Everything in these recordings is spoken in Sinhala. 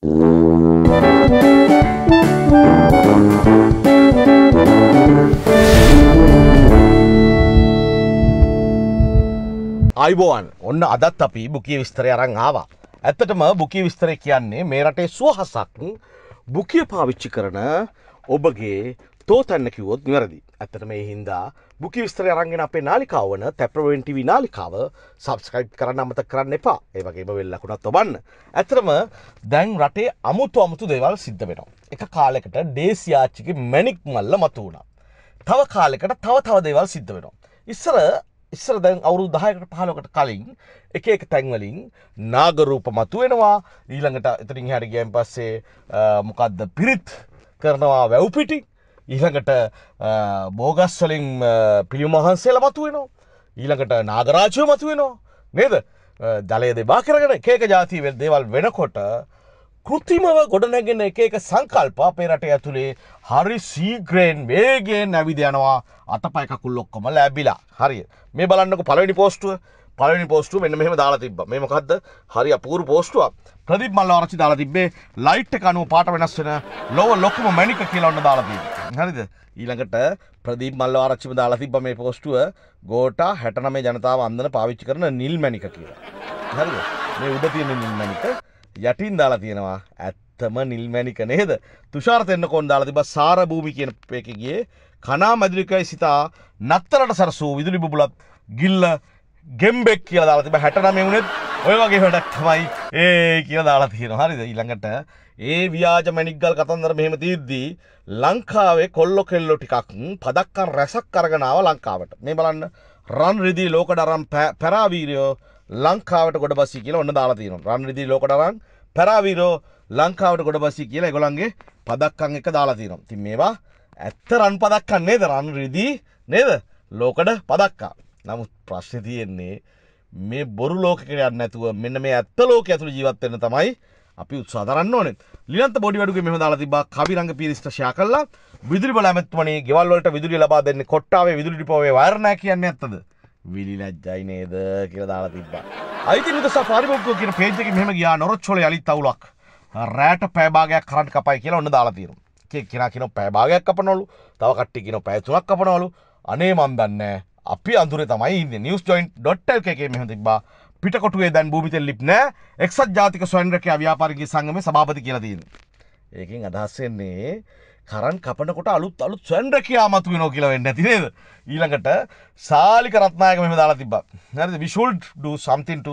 අයිබෝන් ඔන්න අදත් අපි බුකිය විස්තරය අරං ආවා. ඇත්තටම බුකිය විස්තරය කියන්නේ මේ රටේ සුවහසක් බුකිය පාවිච්චි කරන ඔබගේ තෝතන්න කිවොත් නිවැරදි. ඇත්තට මේ හින්දා බුකි විස්තර අරගෙන අපේ නාලිකාවන තැප්‍රවෙන්ටිවි නාලිකාව සබස්කයිප් කරන්න අමත කරන්න එපා ඒවගේම වෙල්ලකුණත් ඔබන්න. ඇතරම දැන් රටේ අමුතු අමුතු දේවල් සිද්ධ වෙනවා. එක කාලෙකට ඩේසියාච්චිකි මැනික් මල්ල මතු වුණා. තව කාලෙකට තව තව දේවල් සිද්ධ වෙනවා. ඉස්සර ඉස්සර දැන් අවුරු දහයකට පහලොකට කලින් එක එක තැන්වලින් නාගරූප මතු වෙනවා ඊළඟට එතරින් හැරිගයන් පස්සේ මොකක්ද පිරිත් කරනවා වැව්පිටි ඊළඟට බෝගස් වලින් පිළිමහන්සේ මතුවෙනවා. ඊළඟට නාගරාජය මතුවෙනවා. නේද? ජලය දෙබා කරගෙන එක එක ಜಾති දේවල් වෙනකොට කෘතිමව ගොඩනැගෙන එක එක සංකල්ප අපේ රටේ ඇතුලේ හරි සීග්‍රයෙන් වේගයෙන් නැවිද යනවා අතපය කකුල් ඔක්කොම ලැබිලා. හරිය. මේ බලන්නකො පළවෙනි පෝස්ටුව පලනි පෝස්ටු මෙන්න මෙහම දාලා තිබ මේ මොකක්ද හරි අපූරු පෝස්ටුවක් ප්‍රදිප මල්ල ආරචි දාලා තිබේ ලයිට් කනුව පාට වෙනස් වෙන ලොව ලොකුම මැනික කියලවන්න දාලාතිී හරිද ඊළඟට ප්‍රදිප මල්ල ආරච්චිම දාලා තිබ මේ පෝස්ටුව ගෝටා හැටන මේ ජනතාව අන්දන පාවිච්චි කරන නිල් මැනික කියලා හරි මේ උඩ තියෙන නිල් මැනික යටින් දාලා තියෙනවා ඇත්තම නිල් මැනික නේද තුෂාර්තෙන්න්න කොන් දාලා තිබ සාරභූමි කියන පේකගේ කනා මදිරිකයි සිතා නත්තරට සරසූ විදුලි බුලත් ගිල්ල ගෙම්බෙක් කියලා දාලා තිබ 69 වුණෙත් ඔය වගේ වැඩක් තමයි ඒ කියලා දාලා තියෙනවා හරිද ඊළඟට ඒ ව්‍යාජ මණික්ගල් කතන්දර මෙහෙම තියෙද්දී ලංකාවේ කොල්ලෝ කෙල්ලෝ ටිකක් පදක්කන් රැසක් අරගෙන ආවා ලංකාවට මේ බලන්න රන් රිදී ලෝකඩරන් පැරාවීරයෝ ලංකාවට ගොඩබසි කියලා ඔන්න දාලා තියෙනවා රන් රිදී ලෝකඩරන් පැරාවීරෝ ලංකාවට ගොඩබසි කියලා ඒගොල්ලන්ගේ පදක්කන් එක දාලා තියෙනවා ඉතින් මේවා ඇත්ත රන් පදක්කන් නේද රන් රිදී නේද ලෝකඩ පදක්කා නමුත් ප්‍රශ්්‍ය තියෙන්නේ මේ බොරු ලෝකට නැතුව මෙන්න මේ ඇත්ත ලෝක ඇතුළ ජීවත්වෙන තමයි අපි උත්සාදරන්න ඕන ලිනත බොඩි වැඩු මෙම දාලා තිබා කවිරංග පිරිස්ටශා කල්ලා විදුරි බලාමැත්වනේ ගෙවල්ලට විදුරි ලබා දෙන්න කොට්ටාවේ විදුරි පොවේ වරණ කියන්න ඇත්තද විලි ලැජ්ජයි නේද කියලා දාලා තිබ්බා අයිති නික සාරිබොක්කෝ කියන පේජ් එකේ මෙහෙම ගියා නොරොච්චොල යලිත් අවුලක් රෑට පැය භාගයක් කරන්ට් කපයි කියලා ඔන්න දාලා තියෙනවා කෙක් කෙනා කියනවා පැය භාගයක් කපනවලු තව කට්ටිය කියනවා පැය තුනක් කපනවලු අනේ මන් දන්නේ නැහැ අපි අඳුර තමයි ඉන්න නිියස් ටොයින් ඩොට්ටල් එකේ මෙහම තිබා පිටකොටුවේ දැන් භූමිතෙල් ලිප්නෑ එක්සත් ජාතික ස්වන්රකය ව්‍යාපාරගේ සංගම සභාපති කියලදන්න. ඒකින් අදහස්සෙන්නේ කරන් කපනකොට අලුත් අලුත් ස්වන්රකයා මතු වෙනෝ කියලවෙන්න ඇතිනේද. ඊළඟට සාලි කරත්නායක මෙම දාලා තිබා නැද විශුල්ඩ් ඩ සම්තින්ට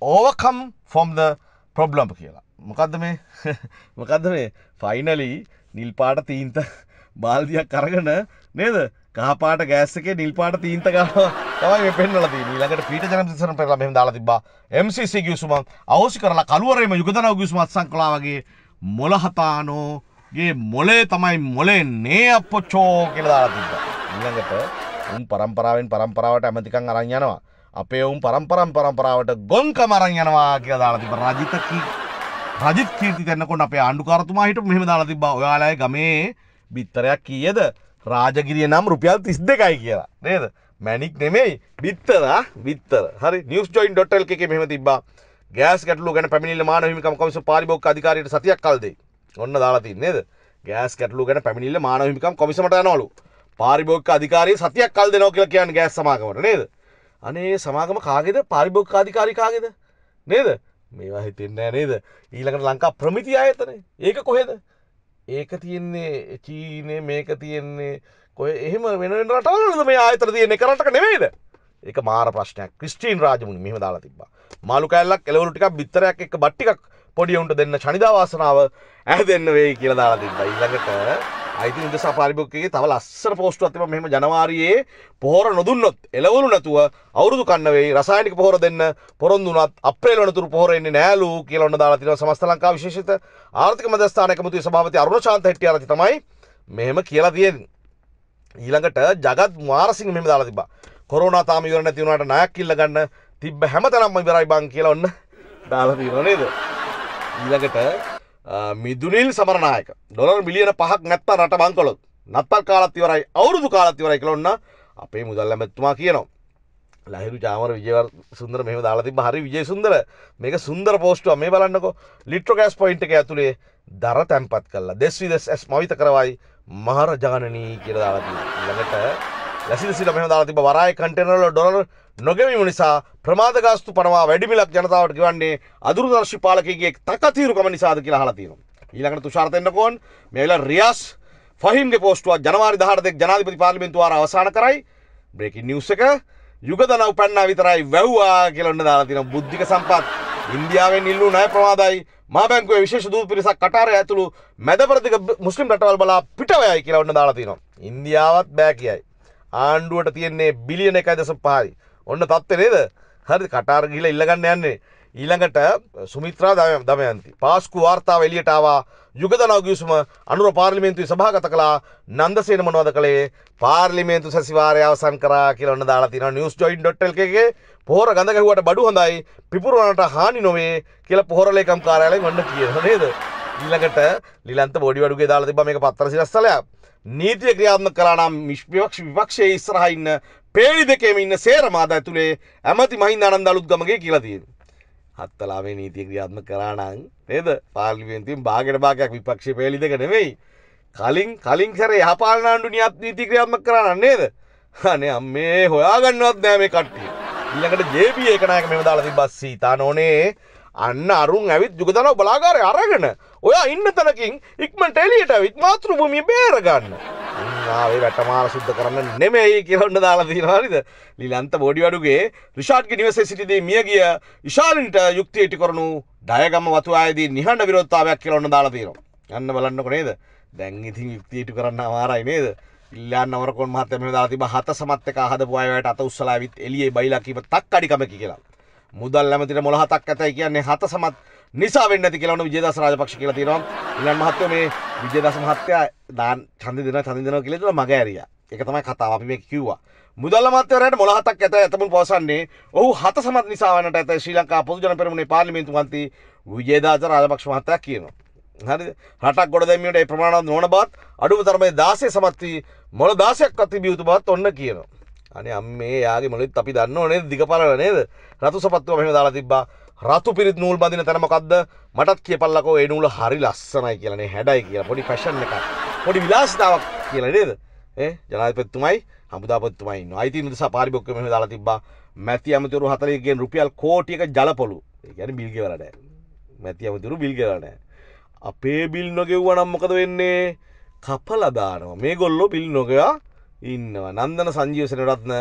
ඕවකම් ෆොම්ද ප්‍රොබ්ලම්ප කියලා. මොකක්ද මේ මොකක්ද මේ ෆයිනලී නිල්පාට තීන්ත බාල්දියක් කරගන නේද කාපාට ගෑස්සකේ නිල්පාට තීන්තකාවගේ පෙන්නලති ඊළඟට පීට ජනසන පෙරලා මෙම දාලා තිබා MCC ගිවිසුමක් අවශ්‍ය කරලා කළුවරේම යුගධනව ගිවිසුමක් සංකලා වගේ මොලහතානෝගේ මොලේ තමයි මොලේ නේ අපොච්චෝ කියලා දාලා තිබ්බා ඊළඟට උන් පරම්පරාවෙන් පරම්පරාවට ඇමතිකන් අරන් යනවා අපේ උන් පරම්පරම් පරම්පරාවට ගොන්කම අරන් යනවා කියලා දාලා තිබ්බා රජිත කී රජිත් කීර්ති දෙන්නකොට අපේ ආණ්ඩුකාරතුමා හිටපු මෙහෙම දාලා තිබ්බා ඔයාලගේ ගමේ බිත්තරයක් කියද රාජගිරිය නම් රුපියල් තිස් දෙකයි කියලා නේද මැනික් නෙමෙයි බිත්තර විත්තර හරි නිියස් ජොයින් ඩොටල් එක මෙම තිබා ගෑස් කටලු ගැන පැමිණිල මාන හිමිකම් කොමිස පාරිභෝග අධිකාරියට සතියක් කල්දේ ඔන්න දාලා තින්නේ නේද ගෑස් කටලු ගැන පැමිණිල මාන හිමිකම් කොමිසමට යනවලු පාරිභෝගික අධිකාරිය සතියක් කල් දෙනවා කියලා කියන්නේ ගෑස් සමාගමට නේද අනේ සමාගම කාගේද පාරිභෝගික අධිකාරී කාගේද නේද මේවා හිතෙන්නේ නැහැ නේද ඊළඟට ලංකා ප්‍රමිති ආයතනය ඒක කොහෙද ඒක තියෙන්නේ චීනය මේක තියෙන්නේ කොය එහම වෙන රටවලද මේ අතර තියන්නේ කරටක නෙවේද එක මාර ප්‍රශ්නයක් ක්‍රිස්ටීන් රාජමුණ මෙහම දාලා තිබ මාළු කැල්ලක් එලවලුටික් බිත්තරයක් එක බට්ටික් පොඩියවුන්ට දෙන්න ශනිදාවාසනාව ඇහ දෙන්න වෙයි කියලා දාලා තිබ ඉල්ලඟට අයිති ඉද සපාරිභෝගකගේ තව ලස්සර පෝස්ට් අතිම මෙම ජනවාරයේ පොහොර නොදුන්නොත් එලවලු නැතුව අවුරුදු කන්නවෙයි රසායනික පොහොර දෙන්න පොරොන්දුනත් අප්‍රේල් වනතුරු පොහොරෙන්නේ නෑලු කියලොන්න දාලා තිනවා සමස්ත ලංකා විශේෂිත ආර්ථික මධ්‍යස්ථාන එකමුතුවේ සභාපති අරුණ ශාන්ත හෙට්ටිය ආරච්චි තමයි මෙහෙම කියලා තියෙන්නේ ඊළඟට ජගත් මාරසිංහ මෙහෙම දාලා තිබ්බා කොරෝනා තාම ඉවර නැති වුණාට ණයක් ඉල්ල ගන්න තිබ්බ හැමතැනම ඉවරයි බං කියලා ඔන්න දාලා තියෙනවා නේද ඊළඟට මිදුනිල් සමරණයක ඩොලර් මිලියන පහක් නැත්ත රට බංකොලොත් නත්තල් කාලත්තිවරයි අවුරුදු කාලත්තිවරයි කලොන්න අපේ මුදල් ඇමැත්තුමා කියනවා ලහිරු ජාමර විජව සුන්දර මෙම දාලති හරි විජය සුන්දර මේක සුන්දර පෝස්ටුව මේ බලන්නකො ලිට්‍රකෑස් පොයින්ට එක ඇතුළේ දර තැන්පත් කල්ලා දෙස්වි දෙස් ඇස් මවිත කරවයි මහර ජානනී කියර දාලති ළඟට ලැසිසිල මෙම දාලතිබ වරයි කටනල ඩොලර් නොගැමීම නිසා ප්‍රමාදගාස්තු පනවා වැඩිමිලක් ජනතාවට ගවන්නේ අදුරදර්ශි පාලකගේ තකතීරුකම නිසාද කියලා හලතිීරු. ඊළඟට තුෂාර්තෙන්න්නකෝන් මේලා රියස් ෆහිම්ගේ පෝස්ටුව ජනවාරි දහරතෙක් ජනාධපති පාලිමිතුවාර අවසාන කරයි බ්‍රේකින් නිවස එක යුගදනව පැන්න විතරයි වැැව්වා කියලන්න දාලාතින බුද්ධික සම්පත් ඉන්දියාවෙන් ඉල්ලු නෑ ප්‍රවාදයි මාබැංකුව විශේෂ දූ පිරිසක් කටාර ඇතුළු මැදපරතික මුස්ලිම් රටවල් බලා පිටවයයි කියලවන්න දාලාතිනවා. ඉන්දියාවත් බෑ කියයි. ආණ්ඩුවට තියෙන්නේ බිලියන එකයි දස පහරි. ඔන්න තත්ත නේද හරි කටාර ගිල ඉල්ලගන්න යන්නේ ඊළඟට සුමිත්‍රා දමයන්ති පාස්කු වාර්තාව එලියටාවා යුගදනවගියසුම අනුර පාර්ලිමේන්තුයි සභාගත කලා නන්දසේන මනවද කළේ පාර්ලිමේන්තු සැසිවාරය අවසන් කරා කියලන්න දාලා තින නිියස් ජොයින් ඩොට්ටල් එකගේ පොහොර ගඳකහුවට බඩු හොඳයි පිපුරුවනට හානි නොවේ කියල පොහොරලේකම් කාරයාලයි වන්න කියන නේද. ඊළඟට ලිලන්ත බොඩි වඩුගේ දාලා තිබ මේ පත්තර සිරස්සලයක්. නීතිය ක්‍රියාත්ම කරනම් මිශ්පිවක්ෂ විපක්ෂයේ ඉස්සරහයින්න පේලි දෙකේම ඉන්න සේරම ආදාය තුලේ ඇමති මහින්දානන්ද අලුත්ගමගේ කියලා තියෙනවා. හත්තලාමේ නීතිය ක්‍රියාත්මක කරා නම් නේද? පාර්ලිමේන්තුවෙන් භාගයට භාගයක් විපක්ෂයේ පේලි දෙක නෙමෙයි. කලින් කලින් සැරේ යහපාලන ආණ්ඩු නීති ක්‍රියාත්මක කරා නම් නේද? අනේ අම්මේ හොයාගන්නවත් නෑ මේ කට්ටිය. ඊළඟට ජේපී ඒකනායක මෙව දාලා තිබ්බා සීතාන ඕනේ. අන්න අරුන් ඇවිත් යුගදනව බලාගාරය අරගෙන ඔයා ඉන්න තැනකින් ඉක්මනට එළියට ඇවිත් මාතෘභූමිය බේර ගන්න. නාවේ වැටමාර සුද්ධ කරන්න නෙමෙයි කියලොන්න දාලා තියෙනවාරිද ලිලන්ත බෝඩිවඩුගේ රිෂාඩ්ගේ නිවසේ සිටිදී මියගිය ඉශාලින්ට යුක්තියට කරනු ඩයගම වතු ආයේදී නිහඬ විරෝධතාවයක් කියලා ඔන්න දාලා තියෙනවා යන්න බලන්නකො නේද දැන් ඉතින් යුක්තියට කරන්න අමාරයි නේද ඉල්ලන්න වරකොන් මහත්තයා මේ දාලා තිබ්බ හත සමත් එක හදපු අයවැයට අත උස්සලා ඇවිත් එළියේ බයිලා කීව තක්කඩිකම කියලා මුදල් ඇමතිට මොළ හතක් ඇතයි කියන්නේ හත සමත් නිසා වෙන්න ඇති කියලවන විජේදස රාජපක්ෂ කියලා තියෙනවා ඉලන් මහත්ව මේ විජේදස මහත්තයා දාන් චන්ද දෙන චන්ද දෙනවා කියලා තුළ මග ඇරිය එක තමයි කතාව අපි මේ කිව්වා මුදල් මත්‍යවරයට මොළහතක් ඇත ඇතමුන් පවසන්නේ ඔහු හත සමත් නිසා වන්නට ඇත ශ්‍රී ලංකා පොදු ජන පෙරමුණේ පාර්ලිමේන්තු මන්ත්‍රී විජේදාස රාජපක්ෂ මහත්තයා කියනවා හරි රටක් ගොඩ දැමීමට ඒ ප්‍රමාණවත් නොවන බවත් අඩුම තරමේ 16 සමත් වී මොළ 16ක් අතිබිය යුතු බවත් ඔන්න කියනවා. අනේ අම්මේ යාගේ මොළෙත් අපි දන්නව නේද? දිගපරල නේද? රතු සපත්තුව මෙහෙම දාලා තිබ්බා. රතු පිරිත් නූල් බඳන තැනමකක්ද මටත් කියපල්ලකෝ එනුල හරි ලස්සනයි කියලනේ හැඩයි කියලා පොඩි ෆැෂන් එක පොඩි විලාස්ථාවක් කියලා නේද ඒ ජනාපත්තුමයි හමුදාපත්තුමයි අයිතින් නිසා පාරිභොක්කම දාලා තිබා මැති අමතුරු හතරයගෙන් රුපියල් කෝටියක ජලපොලු ගැන බිල්ගෙවලට මැති අමතුරු බිල්ගෙවලනෑ අපේ බිල් නොගෙව්ව නම්මකද වෙන්නේ කපලදානවා මේ ගොල්ලො බිල් නොගයා ඉන්නවා නන්දන සංජීවසන රත්න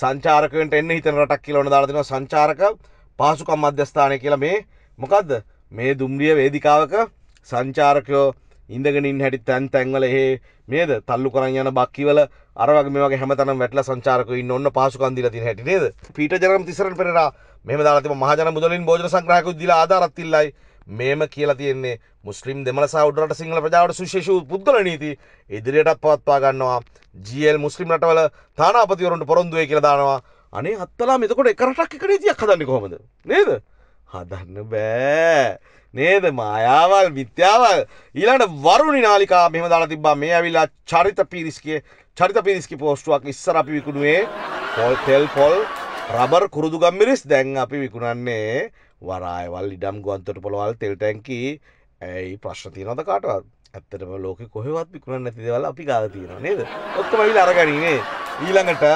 සංචාරකවට එන්න හිතන රටක් කියලවන දාලා දෙනවා සංචාරකව පහසුකම් මධ්‍යස්ථානය කියලා මේ මොකක්ද මේ දුම්රිය වේදිකාවක සංචාරකයෝ ඉඳගෙනින් හැටි තැන් තැන්වල ඒ මේද තල්ලු කරන් යන බක්කිවල අරවගේ මේ වගේ හැමතැනම වැටලා සංචාරකයෝ ඉන්න ඔන්න පහසුකම් දීලා තියෙන හැටි නේද පීටර් ජනරම් තිසරණ පෙරේරා මෙහෙම දාලා තිබ්බ මහජන මුදලින් භෝජන සංග්‍රහයකුත් දීලා ආධාරත් ඉල්ලයි මේම කියලා තියෙන්නේ මුස්ලිම් දෙමළ සහ උඩරට සිංහල ප්‍රජාවට සුවිශේෂ පුද්ගල නීති ඉදිරියටත් පවත්වා ගන්නවා ජීඑල් මුස්ලිම් රටවල තානාපතිවරුන්ට පොරොන්දු වෙයි කියලා දානවා අනේ අත්තලා මෙතකොට එකරටක් එකට තියක් හදන්න කොමද නේද හදන්න බෑ නේද මයාවල් විද්‍යාවල් ඊළට වරුණනි නාලිකා මෙම දාලා තිබා මේ ඇවිලා චරිත පිරිස්ගේ චරිත පිරිස්කි පෝස්ටුවක් ඉස්සර අපි විකුණුවේ පොල් තෙල් පොල් රබර් කුරුදු ගම්මිරිස් දැන් අපි විකුණන්නේ වරායවල් ඉඩම් ගුවන්තට පොළොවල් තෙල්ටැන්කි ඇයි ප්‍රශ්නතිය නොද කාටවත් ඇත්තටම ලෝක කොහෙවත් විකුණන්න ඇතිදවල අපි ගාතිීර නේද ඔක්කම විල් අරගනීමේ ඊළඟට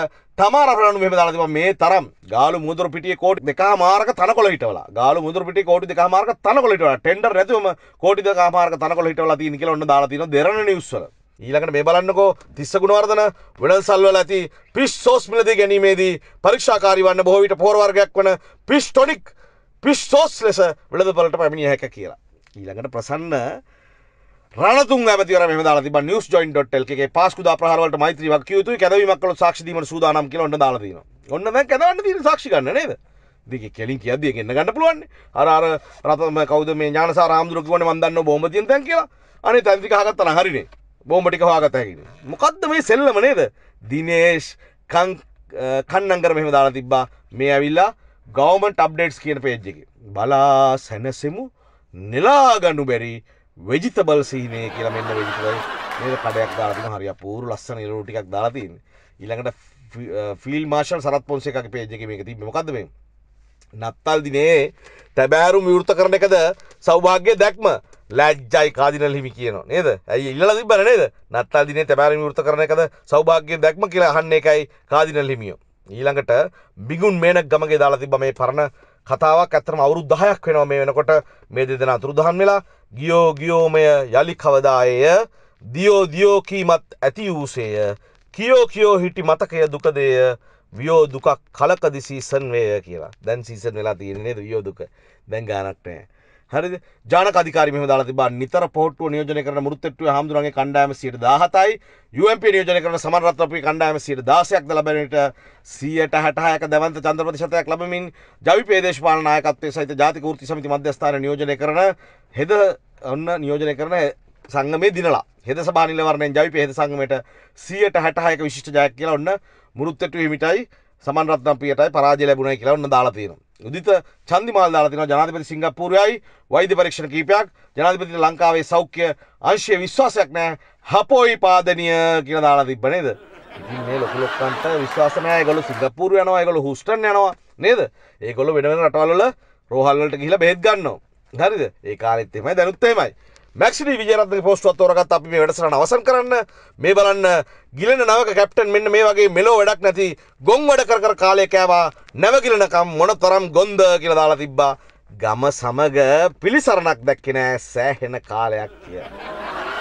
තමරරනු මෙම දලතිව මේ තරම් ගාලු මුදුර පිටිය කෝටි දෙක මාර්ක තනකොළ හිටවලා ගාලු මුදුර පිටිය කෝටි දෙක මාර්ක තනකොළ හිටවලා ටෙන්ඩර් නැතුවම කෝටි දෙක මාර්ක තනකොළ හිටවලා තියෙන කියලා ඔන්න දාලා තියෙනවා දෙරණ නිවුස් වල ඊළඟට මේ බලන්නකෝ තිස්ස ගුණවර්ධන වෙළඳසල් වල ඇති පිස් සෝස් මිලදී ගැනීමේදී පරීක්ෂාකාරී වන්න බොහෝ විට පෝර වර්ගයක් වන පිස් ටොනික් පිස් සෝස් ලෙස වෙළඳපළට පැමිණිය හැක කියලා ඊළඟට ප්‍රසන්න රනතුන් ඇතිවර මෙදාලා තිබ නිස් ජොයින් ඩොට්ටල් එකේ පාස්කුදා ප්‍රහාරවලට මෛත්‍රී වක් යුතුයි කැදවීමක් කළොත් සාක්ෂි දීමට සූදානම් කියලා ඔන්න දාලා තියෙනවා. ඔන්න දැන් කැදවන්න තියෙන සාක්ෂි ගන්න නේද? දිගේ කෙලින් කියද්දී ගෙන්න ගන්න පුළුවන්. අර අර රතම කවුද මේ ඥානසාර ආම්දුර කිව්වනේ මන් දන්නව බොම්බ තියෙන තැන් කියලා. අනේ තැන් ටික අහගත්තා නම් හරිනේ. බොම්බ ටික හොයාගත්තා කියන්නේ. මොකද්ද මේ සෙල්ලම නේද? දිනේෂ් කං කන්නංගර මෙහෙම දාලා තිබ්බා මේ ඇවිල්ලා ගවමන්ට අප්ඩේට්ස් කියන පේජ් එකේ. බලා සැනසෙමු නෙලා ගන්නු බැරි වෙජිතබල් සීනේ කියලා මෙන්න වෙජිතබල් මේ කඩයක් දාලා තිනවා හරිය අපූර්ව ලස්සන ඉරුණු ටිකක් දාලා තියෙන. ඊළඟට ෆීල් මාෂල් සරත් පොන්සේකාගේ page එකේ මේක තිබ්බේ. මොකද්ද මේ? නත්තල් දිනේ තැබෑරුම් විවෘත කරන එකද සෞභාග්‍ය දැක්ම ලැජ්ජයි කාදිනල් හිමි කියනවා නේද? ඇයි ඉල්ලලා තිබ්බර නේද? නත්තල් දිනේ තැබෑරුම් විවෘත කරන එකද සෞභාග්‍ය දැක්ම කියලා අහන්න එකයි කාදිනල් හිමියෝ. ඊළඟට බිගුන් මේනක් ගමගේ දාලා තිබ්බ මේ පරණ කතාවක් ඇත්තටම අවුරුදු 10ක් වෙනවා මේ වෙනකොට මේ දෙදෙනා අතුරුදහන් වෙලා ගියෝ ගියෝමය යළි කවදායය දියෝ දියෝකීමත් ඇති වූසේය කියෝ කියෝ හිටි මතකය දුකදය වියෝ දුකක් කලකදි සීසන් වේය කියලා දැන් සීසන් වෙලා තියෙන්නේ වියෝ දුක දැන් ගානක්නෑ හරිද ජානකාධිකාරි මෙහෙම දාලා තිබා නිතර පොහොට්ටුව නියෝජනය කරන මුරුත්තෙට්ටුවේ හාමුදුරන්ගේ කණ්ඩායම 117යි UMP නියෝජනය කරන සමන්රත්නපුරේ කණ්ඩායම 116ක් ද ලැබෙනට 166ක දවන්ත චන්ද්‍ර ප්‍රතිශතයක් ලැබමින් ජවිපේ දේශපාලන නායකත්වයේ සහිත ජාතික වෘත්ති සමිති මධ්‍යස්ථානයේ නියෝජනය කරන හෙද ඔන්න නියෝජනය කරන සංගමේ දිනලා හෙද සභා නිලවරණයෙන් ජවිපේ හෙද සංගමයට 166ක විශිෂ්ට ජයක් කියලා ඔන්න මුරුත්තෙට්ටුවේ හිමිටයි සමන්රත්නම් පියටයි පරාජය ලැබුණයි කියලා ඔන්න දාලා තියෙනවා. උදිත චන්දිමාල් දාලා තියෙනවා ජනාධිපති සිංගප්පූරුවයි වෛද්‍ය පරීක්ෂණ කීපයක් ජනාධිපති ලංකාවේ සෞඛ්‍ය අංශයේ විශ්වාසයක් නැහැ. හපොයි පාදනීය කියලා දාලා තිබ්බ නේද? ඉතින් මේ ලොකු ලොක්කන්ට විශ්වාස නැහැ. ඒගොල්ලෝ සිංගප්පූරු යනවා, ඒගොල්ලෝ හූස්ටන් යනවා නේද? ඒගොල්ලෝ වෙන වෙන රටවල් වල රෝහල් වලට ගිහිලා බෙහෙත් ගන්නවා. හරිද? ඒ කාලෙත් එහෙමයි, දැනුත් එහෙමයි. මැක්සිඩි විජරත්ක පොස්ටුවත් තෝරගත් අපි මේ වැඩසටහන අවසන් කරන්න මේ බලන්න ගිලෙන නවක කැප්ටන් මෙන්න මේ වගේ මෙලෝ වැඩක් නැති ගොන් වැඩ කර කර කාලය කෑවා නැවගිලනකම් මොන තරම් ගොන්ද කියලා දාලා තිබ්බා ගම සමග පිළිසරණක් දැක්කේ නෑ සෑහෙන කාලයක් කිය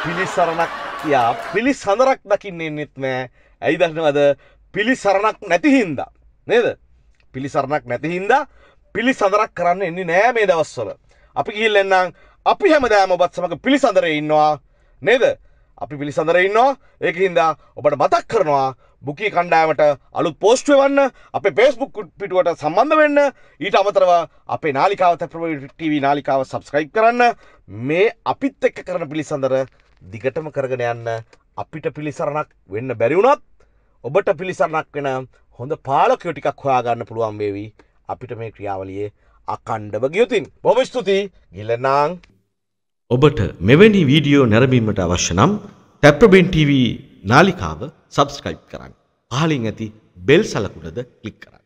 පිළිසරණක් කියා පිළිසඳරක් දකින්නේ නෙත් නෑ ඇයි දන්නවද පිළිසරණක් නැති හින්දා නේද පිළිසරණක් නැති හින්දා පිළිසඳරක් කරන්න එන්නේ නෑ මේ දවස්වල අපි ගිහිල්ලා එන්නම් අපි හැමදෑම ඔබත් සමඟ පිළිසඳර ඉන්නවා නේද අපි පිළිසඳර ඉන්නවා ඒක හින්දා ඔබට මතක් කරනවා බුකී කණ්ඩායමට අලුත් පෝස්ට්ව වන්න අපේ පේස්බුක් පිටුවට සම්බන්ධ වෙන්න ඊට අමතරව අපේ නාලිකාව තැප්‍රටව නාලිකාව සබස්ක්‍රයිප් කරන්න මේ අපිත් එක්ක කරන පිළිසඳර දිගටම කරගෙන යන්න අපිට පිළිසරණක් වෙන්න බැරිවුණත් ඔබට පිළිසරණක් වෙන හොඳ පාලකයෝ ටිකක් හොයාගන්න පුළුවන් වේවි අපිට මේ ක්‍රියාවලියේ අකණ්ඩව ගියුතින් බොම ස්තුතියි ගිලනාං ඔබට මෙවැනි වීඩියෝ නැරඹීමට අවශ්‍ය නම් ටැප්‍රබෙන් TV නාලිකාව සබස්ක්‍රයිබ් කරන්න. පහලින් ඇති බෙල් සලකුණද ක්ලික් කරන්න.